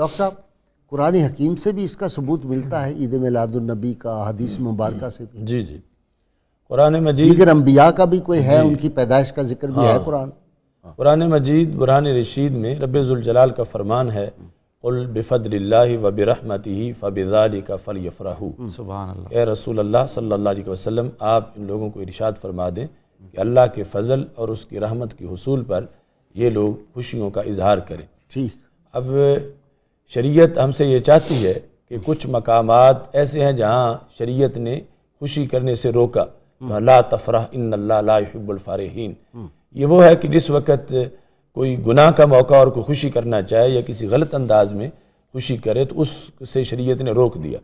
Doctor साहब कुरान हकीम से भी इसका सबूत मिलता है ईद मिलादुलनबी का हदीस मुबारक से भी जी जी कुरान मजीद दीगर अम्बिया का भी कोई है उनकी पैदाइश का जिक्र भी है हाँ। कुरान कुरान मजीद बुरान रशीद में रबाल का फरमान है उल बिफ़दल्ला वबरहमति ही फ़बिज़ाली का फ़ल यफ़रा ए रसूल अल्लाह सल्ला वसम आप इन लोगों को इरशाद फरमा दें कि अल्लाह के फ़जल और उसकी रहमत के हसूल पर ये लोग खुशियों का इजहार करें ठीक अब शरीयत हमसे ये चाहती है कि कुछ मकाम ऐसे हैं जहाँ शरीयत ने खुशी करने से रोका तो ला तफरा इन लाबुलफ़ारहन ये वो है कि जिस वक्त कोई गुनाह का मौका और कोई खुशी करना चाहे या किसी गलत अंदाज में खुशी करे तो उससे शरीयत ने रोक दिया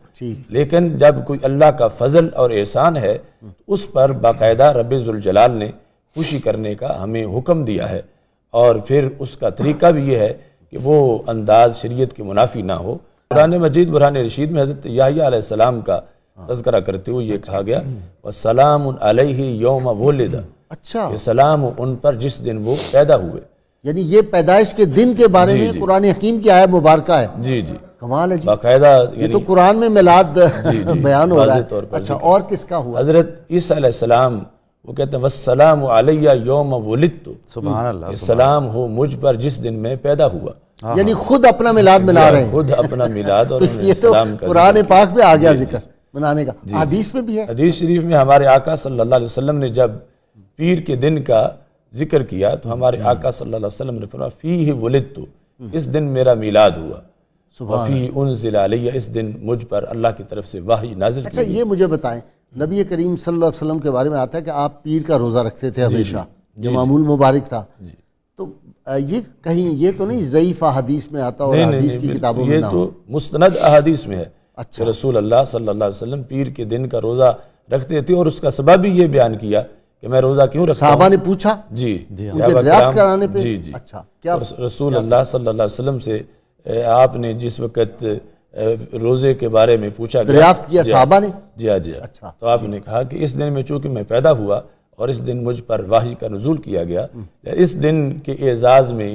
लेकिन जब कोई अल्लाह का फजल और एहसान है तो उस पर बाकायदा रबीजुलजलाल ने खुशी करने का हमें हुक्म दिया है और फिर उसका तरीका भी ये है कि वो अंदाज शरीयत के मुनाफी ना हो कुरान मजीद बुरहान रशीद में हज़रत सलाम का तस्करा करते हुए ये कहा गया और सलाम उन योम वोलदा अच्छा ये सलाम उन पर जिस दिन वो पैदा हुए यानी ये पैदाइश के दिन के बारे में कुरान हकीम की आयत मुबारक है जी जी कमाल है जी बाकायदा ये तो कुरान में मिलाद बयान हो रहा है अच्छा और किसका हुआ हजरत ईसा अलैहि सलाम वो कहते हैं वसलाम आलिया योम वलित तो सलाम हो मुझ पर जिस दिन मैं पैदा हुआ यानी खुद अपना मिलाद मिला रहे हैं खुद अपना मिलाद और तो ये तो पुराने पाक में आ गया जिक्र मनाने का हदीस में भी है हदीस शरीफ में हमारे आका सल्लल्लाहु अलैहि वसल्लम ने जब पीर के दिन का जिक्र किया तो हमारे हम्म। आका सल्लल्लाहु अलैहि वसल्लम ने फरमाया फी ही वलित तो हम्म। इस दिन मेरा मिलाद हुआ सुबह फी उन जिला इस दिन मुझ पर अल्लाह की तरफ से वाह नाजिल अच्छा ये मुझे बताएं नबी करीम सल्लल्लाहु अलैहि वसल्लम के बारे में आता है कि आप पीर का रोज़ा रखते थे हमेशा जो मामूल मुबारक था तो ये कहीं ये तो नहीं ज़ईफ़ अहादीस में आता और हदीस की किताबों में ना तो मुस्तनद अहादीस में है अच्छा रसूल अल्लाह सल्लल्लाहु अलैहि वसल्लम पीर के दिन का रोज़ा रखते थे और उसका सबब भी ये बयान किया कि मैं रोज़ा क्यों रखा साहबा ने पूछा जी हाँ। कराने पे जी जी अच्छा क्या रसूल अल्लाह सल्लल्लाहु अलैहि वसल्लम से आपने जिस वक्त रोज़े के बारे में पूछा दरियाफ्त किया हाँ। साहबा ने जी हाँ जी हाँ। अच्छा तो आपने कहा कि इस दिन में चूंकि मैं पैदा हुआ और इस दिन मुझ पर वाही का नजूल किया गया हम्म। इस दिन के एजाज़ में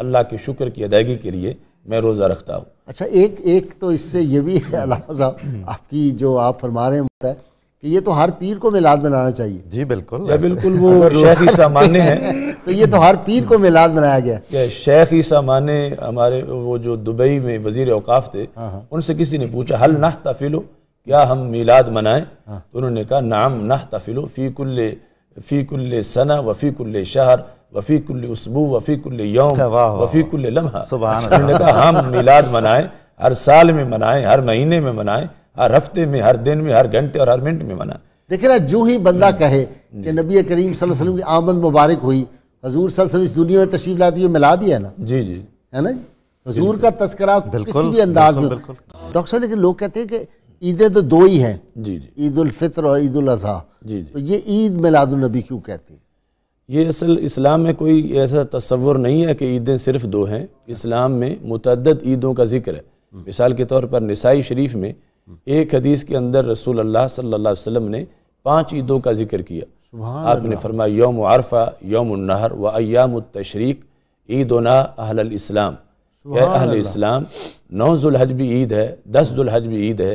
अल्लाह के शुक्र की अदायगी के लिए मैं रोज़ा रखता हूँ अच्छा एक एक तो इससे ये भी है हम्म। आपकी जो आप फरमा रहे हैं कि ये तो हर पीर को मिलाद मनाना चाहिए जी बिल्कुल बिल्कुल वो शेख ईसा माने हैं तो ये तो हर पीर को मिलाद मनाया गया शेख ईसा माने हमारे वो जो दुबई में वजीर अवकाफ थे हाँ, हाँ। उनसे किसी ने पूछा हल नाह तफिलो क्या हम मिलाद मनाएं हाँ। तो उन्होंने कहा नाम नाह तफिलो फीकुल्ल फीकुल्ल सना वफीकुल्ल शहर वफीकुल्ल उसबू वफीकुल्ल यौम वफीकुल्ल लम्हा अच्छा, हम मिलाद मनाएं हर साल में मनाएं हर महीने में मनाएं हर हफ्ते में हर दिन में हर घंटे और हर मिनट में मना देखिए ना जो ही बंदा कहे कि नबी करीम वसल्लम की आमद मुबारक हुई हजूर वसल्लम इस दुनिया में तशरीफ लाती है मिला दिया ना जी जी है ना हजूर का तस्करा किसी भी अंदाज में डॉक्टर साहब लेकिन लोग कहते हैं कि ईदें तो दो ही हैं जी जी ईद उलफितर और ईद उजी जी तो ये ईद मिलादुलनबी क्यों कहते हैं ये असल इस्लाम में कोई ऐसा तस्वुर नहीं है कि ईदें सिर्फ दो हैं इस्लाम में मुतद ईदों का जिक्र है मिसाल के तौर पर नसाई शरीफ में एक हदीस के अंदर रसूल अल्लाह सल्लल्लाहु अलैहि वसल्लम ने पांच ईदों का जिक्र किया आपने फरमाया योम अरफा योम नहर व अयाम तशरीक ना अहल इस्लाम अहल इस्लाम नौ जुलहज भी ईद है दस जुलहज भी ईद है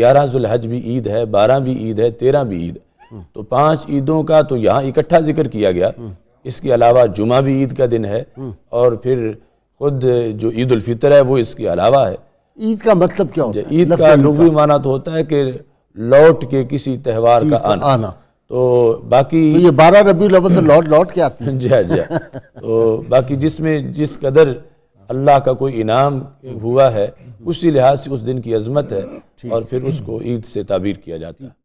ग्यारह जुलहज भी ईद है बारह भी ईद है तेरह भी ईद तो पांच ईदों का तो यहाँ इकट्ठा जिक्र किया गया इसके अलावा जुमा भी ईद का दिन है और फिर खुद जो ईद उल फितर है वो इसके अलावा है ईद का मतलब क्या होता है ईद का लघवी माना तो होता है कि लौट के किसी त्यौहार का आना, आना। तो बाकी तो ये बारह रबी लवल तो लौट लौट के आते हैं जी हाँ जी हाँ। तो बाकी जिसमें जिस कदर अल्लाह का कोई इनाम हुआ है उसी लिहाज से उस दिन की अजमत है और फिर उसको ईद से ताबीर किया जाता है